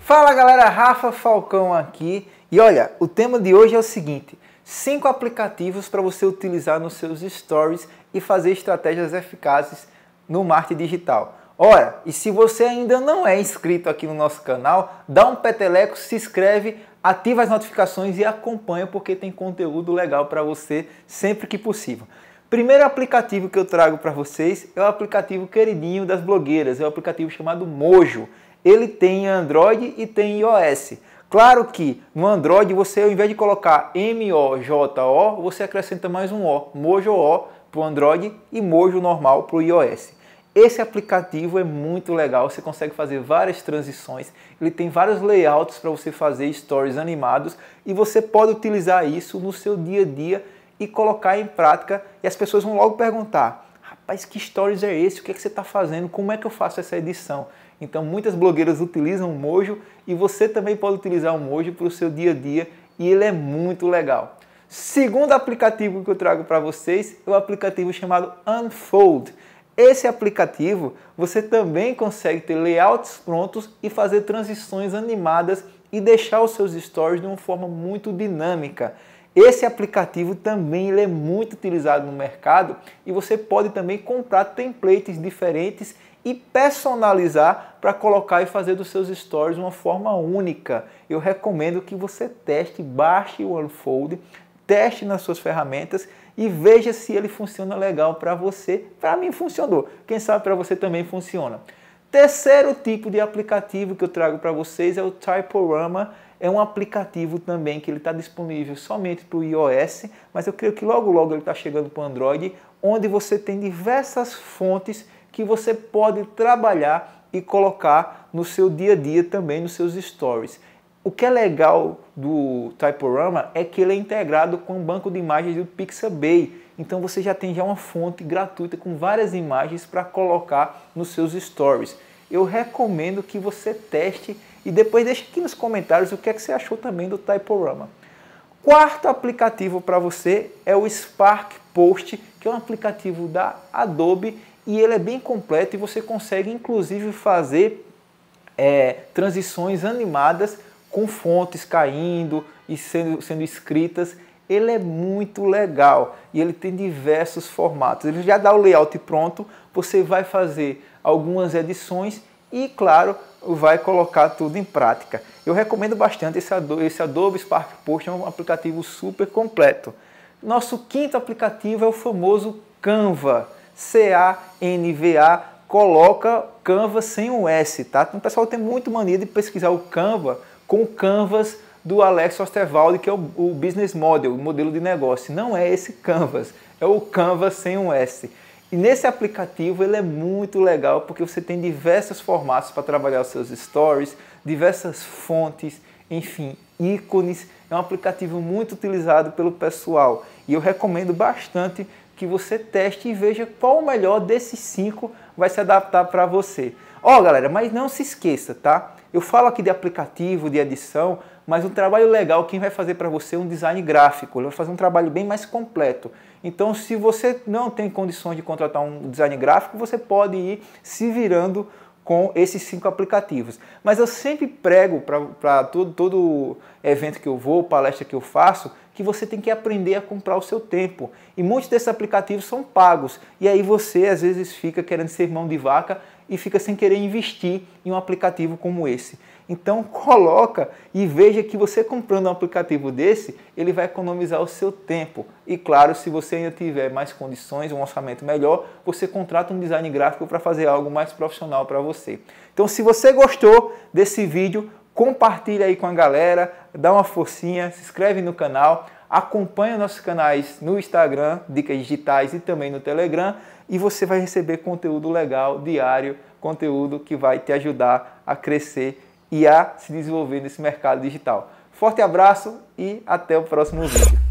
Fala galera, Rafa Falcão aqui. E olha, o tema de hoje é o seguinte: cinco aplicativos para você utilizar nos seus stories e fazer estratégias eficazes no marketing digital. Ora, e se você ainda não é inscrito aqui no nosso canal, dá um peteleco, se inscreve, ativa as notificações e acompanha porque tem conteúdo legal para você sempre que possível. Primeiro aplicativo que eu trago para vocês é o aplicativo queridinho das blogueiras, é o aplicativo chamado Mojo. Ele tem Android e tem iOS. Claro que no Android você, ao invés de colocar M-O-J-O, você acrescenta mais um O, Mojo O para o Android e Mojo normal para o iOS. Esse aplicativo é muito legal, você consegue fazer várias transições, ele tem vários layouts para você fazer stories animados e você pode utilizar isso no seu dia a dia e colocar em prática. E as pessoas vão logo perguntar: rapaz, que stories é esse? O que, é que você está fazendo? Como é que eu faço essa edição? Então, muitas blogueiras utilizam o Mojo e você também pode utilizar o Mojo para o seu dia a dia e ele é muito legal. Segundo aplicativo que eu trago para vocês é o aplicativo chamado Unfold. Esse aplicativo você também consegue ter layouts prontos e fazer transições animadas e deixar os seus stories de uma forma muito dinâmica. Esse aplicativo também ele é muito utilizado no mercado e você pode também comprar templates diferentes e personalizar para colocar e fazer dos seus stories uma forma única. Eu recomendo que você teste, baixe o Unfold, teste nas suas ferramentas e veja se ele funciona legal para você. Para mim funcionou. Quem sabe para você também funciona. Terceiro tipo de aplicativo que eu trago para vocês é o Typorama é um aplicativo também que ele está disponível somente para o iOS, mas eu creio que logo logo ele está chegando para o Android, onde você tem diversas fontes que você pode trabalhar e colocar no seu dia a dia também, nos seus stories. O que é legal do Typorama é que ele é integrado com o banco de imagens do Pixabay. Então você já tem já uma fonte gratuita com várias imagens para colocar nos seus stories. Eu recomendo que você teste e depois deixa aqui nos comentários o que, é que você achou também do Typorama. Quarto aplicativo para você é o Spark Post, que é um aplicativo da Adobe e ele é bem completo e você consegue inclusive fazer é, transições animadas com fontes caindo e sendo, sendo escritas. Ele é muito legal e ele tem diversos formatos. Ele já dá o layout pronto, você vai fazer algumas edições e, claro, vai colocar tudo em prática. Eu recomendo bastante esse Adobe, esse Adobe Spark Post, é um aplicativo super completo. Nosso quinto aplicativo é o famoso Canva, C-A-N-V-A, coloca Canva sem o um S, tá? Então o pessoal tem muito mania de pesquisar o Canva com o Canvas do Alex Osterwald, que é o, o business model, o modelo de negócio. Não é esse Canvas, é o Canva sem um S. E nesse aplicativo ele é muito legal porque você tem diversos formatos para trabalhar os seus stories, diversas fontes, enfim, ícones. É um aplicativo muito utilizado pelo pessoal e eu recomendo bastante que você teste e veja qual o melhor desses cinco vai se adaptar para você. Ó, oh, galera, mas não se esqueça, tá? Eu falo aqui de aplicativo, de edição, mas um trabalho legal, quem vai fazer para você é um design gráfico, ele vai fazer um trabalho bem mais completo. Então, se você não tem condições de contratar um design gráfico, você pode ir se virando com esses cinco aplicativos. Mas eu sempre prego para todo, todo evento que eu vou, palestra que eu faço, que você tem que aprender a comprar o seu tempo. E muitos desses aplicativos são pagos. E aí você às vezes fica querendo ser mão de vaca e fica sem querer investir em um aplicativo como esse. Então coloca e veja que você comprando um aplicativo desse, ele vai economizar o seu tempo. E claro, se você ainda tiver mais condições, um orçamento melhor, você contrata um design gráfico para fazer algo mais profissional para você. Então se você gostou desse vídeo, compartilha aí com a galera, dá uma forcinha, se inscreve no canal. Acompanhe nossos canais no Instagram, Dicas Digitais e também no Telegram e você vai receber conteúdo legal, diário, conteúdo que vai te ajudar a crescer e a se desenvolver nesse mercado digital. Forte abraço e até o próximo vídeo.